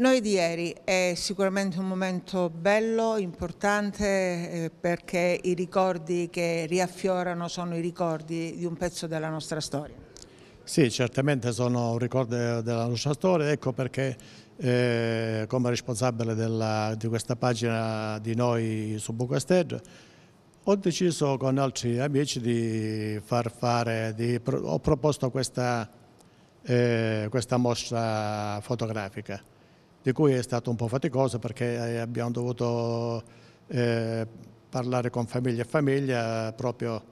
Noi di ieri è sicuramente un momento bello, importante, eh, perché i ricordi che riaffiorano sono i ricordi di un pezzo della nostra storia. Sì, certamente sono un ricordo eh, della nostra storia, ecco perché eh, come responsabile della, di questa pagina di noi su Bucaster ho deciso con altri amici di far fare, di, ho proposto questa, eh, questa mostra fotografica di cui è stato un po' faticoso perché eh, abbiamo dovuto eh, parlare con famiglia e famiglia proprio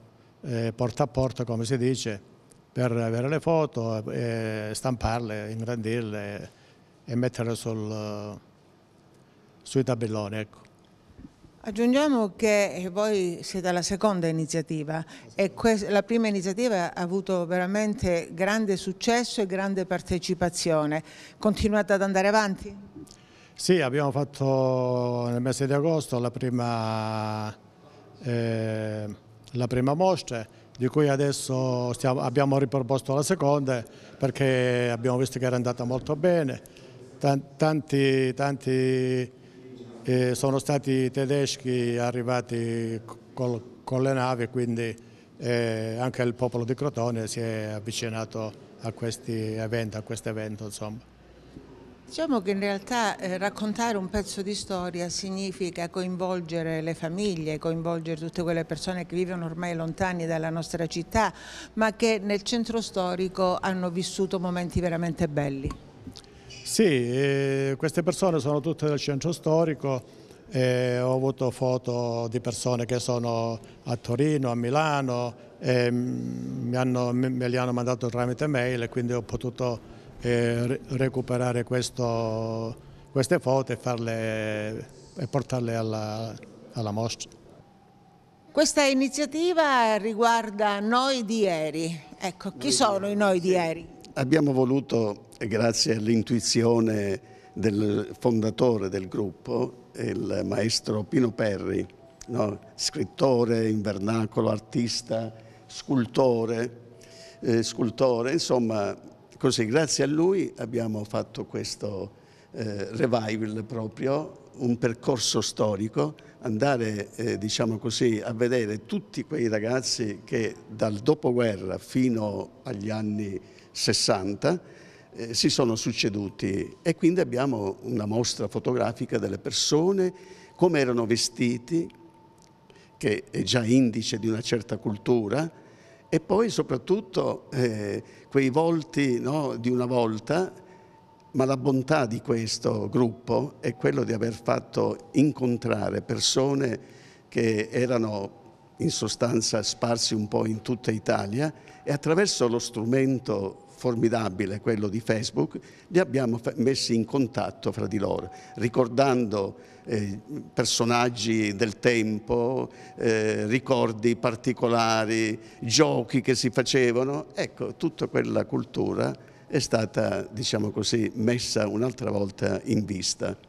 eh, porta a porta, come si dice, per avere le foto, eh, stamparle, ingrandirle e metterle sul, sui tabelloni. Ecco. Aggiungiamo che eh, voi siete alla seconda iniziativa e la prima iniziativa ha avuto veramente grande successo e grande partecipazione. Continuate ad andare avanti? Sì, abbiamo fatto nel mese di agosto la prima, eh, prima mostra di cui adesso stiamo, abbiamo riproposto la seconda perché abbiamo visto che era andata molto bene. Tanti, tanti e sono stati i tedeschi arrivati col, con le navi, quindi eh, anche il popolo di Crotone si è avvicinato a questi eventi, a questo evento. Insomma. Diciamo che in realtà eh, raccontare un pezzo di storia significa coinvolgere le famiglie, coinvolgere tutte quelle persone che vivono ormai lontani dalla nostra città, ma che nel centro storico hanno vissuto momenti veramente belli. Sì, queste persone sono tutte del centro storico, eh, ho avuto foto di persone che sono a Torino, a Milano, eh, mi hanno, me li hanno mandato tramite mail e quindi ho potuto eh, recuperare questo, queste foto e, farle, e portarle alla, alla mostra. Questa iniziativa riguarda noi di ieri. Ecco, chi noi sono i noi di ieri? abbiamo voluto, grazie all'intuizione del fondatore del gruppo, il maestro Pino Perri, no? scrittore in vernacolo, artista, scultore, eh, scultore, insomma, così grazie a lui abbiamo fatto questo eh, revival proprio un percorso storico, andare eh, diciamo così, a vedere tutti quei ragazzi che dal dopoguerra fino agli anni 60 eh, si sono succeduti e quindi abbiamo una mostra fotografica delle persone, come erano vestiti, che è già indice di una certa cultura, e poi soprattutto eh, quei volti no, di una volta ma la bontà di questo gruppo è quello di aver fatto incontrare persone che erano in sostanza sparsi un po' in tutta Italia e attraverso lo strumento formidabile, quello di Facebook, li abbiamo messi in contatto fra di loro, ricordando eh, personaggi del tempo, eh, ricordi particolari, giochi che si facevano, ecco, tutta quella cultura è stata, diciamo così, messa un'altra volta in vista.